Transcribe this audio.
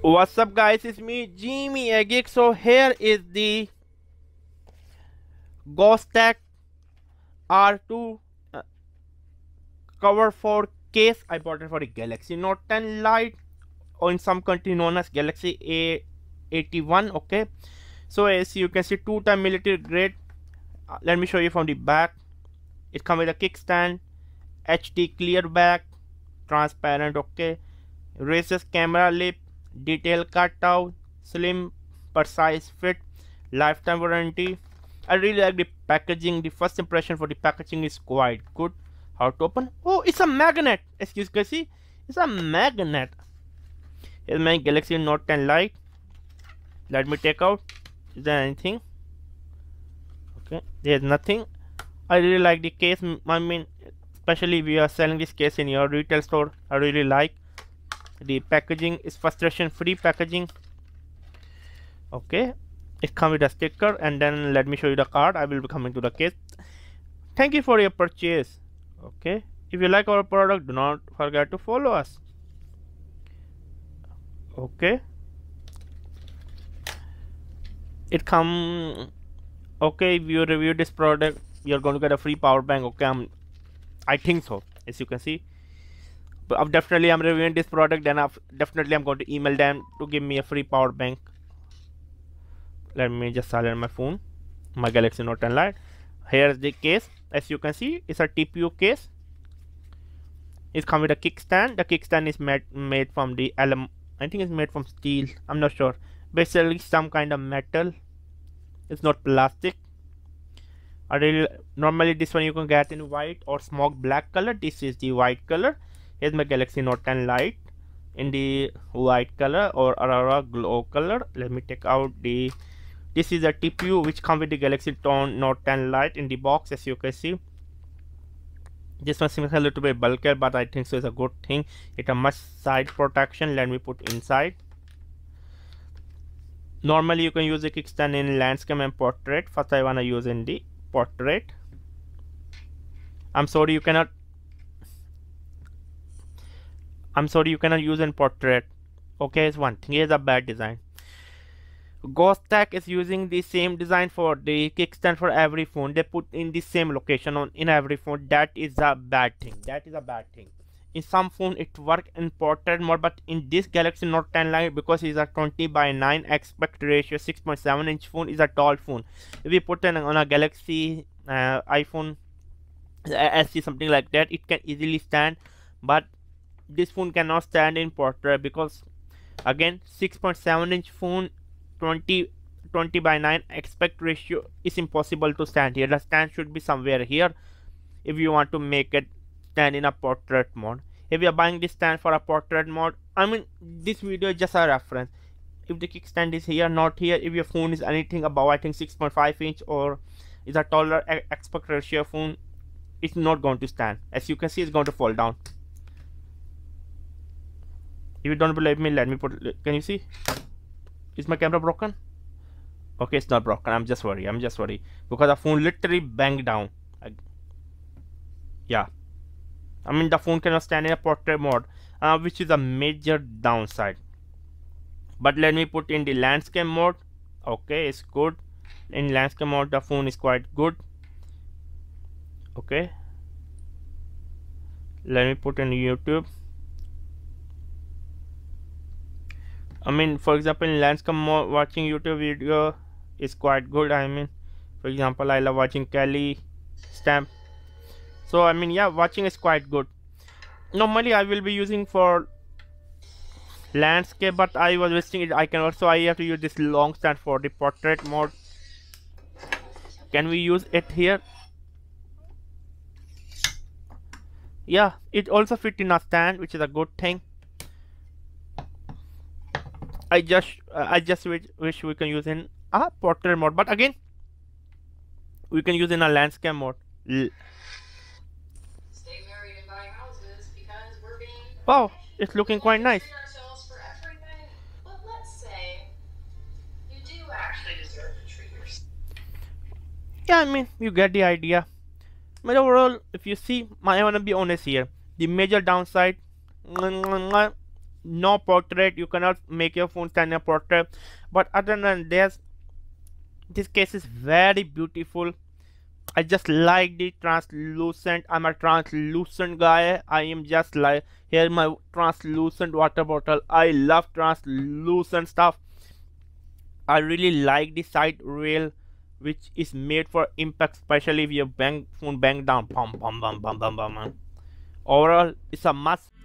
What's up guys, it's me Jimmy Agik. So here is the Ghostack R2 uh, cover for case. I bought it for the Galaxy Note 10 Lite or in some country known as Galaxy A81. Okay, so as you can see two time military grade. Uh, let me show you from the back. It comes with a kickstand, HD clear back, transparent okay, raises camera lip, detail cut out slim precise fit lifetime warranty i really like the packaging the first impression for the packaging is quite good how to open oh it's a magnet excuse me see it's a magnet here's my galaxy note 10 lite let me take out is there anything okay there's nothing i really like the case i mean especially if you are selling this case in your retail store i really like the packaging is frustration free packaging okay it comes with a sticker and then let me show you the card i will be coming to the case thank you for your purchase okay if you like our product do not forget to follow us okay it come okay if you review this product you're going to get a free power bank okay i'm i think so as you can see I'm definitely I'm reviewing this product and I've, definitely I'm going to email them to give me a free power bank let me just silence my phone my Galaxy Note 10 Lite here's the case as you can see it's a TPU case it's come with a kickstand the kickstand is made made from the alum I think it's made from steel I'm not sure basically some kind of metal it's not plastic I really normally this one you can get in white or smoke black color this is the white color is my Galaxy Note 10 Lite in the white color or Aurora glow color. Let me take out the this is a TPU which comes with the Galaxy Note 10 Lite in the box as you can see. This one seems a little bit bulkier but I think so it's a good thing. It a much side protection. Let me put inside. Normally you can use a kickstand in landscape and portrait. First I wanna use in the portrait. I'm sorry you cannot I'm sorry you cannot use in portrait okay it's one thing It is a bad design Ghost Tech is using the same design for the kickstand for every phone. They put in the same location on in every phone. That is a bad thing. That is a bad thing. In some phone it work in portrait mode, but in this Galaxy Note 10 line because it's a 20 by 9 aspect ratio 6.7 inch phone is a tall phone. If we put it on a Galaxy uh, iPhone SE something like that, it can easily stand. But this phone cannot stand in portrait because again 6.7 inch phone 20 20 by 9 aspect ratio is impossible to stand here the stand should be somewhere here if you want to make it stand in a portrait mode if you are buying this stand for a portrait mode i mean this video is just a reference if the kickstand is here not here if your phone is anything above i think 6.5 inch or is a taller aspect ratio phone it's not going to stand as you can see it's going to fall down you don't believe me let me put can you see is my camera broken okay it's not broken i'm just worried i'm just worried because the phone literally banged down I, yeah i mean the phone cannot stand in a portrait mode uh, which is a major downside but let me put in the landscape mode okay it's good in landscape mode the phone is quite good okay let me put in youtube I mean for example in Lanscom watching YouTube video is quite good I mean for example I love watching Kelly stamp so I mean yeah watching is quite good normally I will be using for landscape but I was wasting it I can also I have to use this long stand for the portrait mode can we use it here yeah it also fit in a stand which is a good thing I just uh, I just wish we can use in a portrait mode but again we can use in a landscape mode L wow it's looking quite nice yeah I mean you get the idea but overall if you see I wanna be honest here the major downside no portrait you cannot make your phone stand a portrait but other than this this case is very beautiful i just like the translucent i'm a translucent guy i am just like here my translucent water bottle i love translucent stuff i really like the side rail which is made for impact especially if your bang phone bang down bum bum bum bum bum bum overall it's a must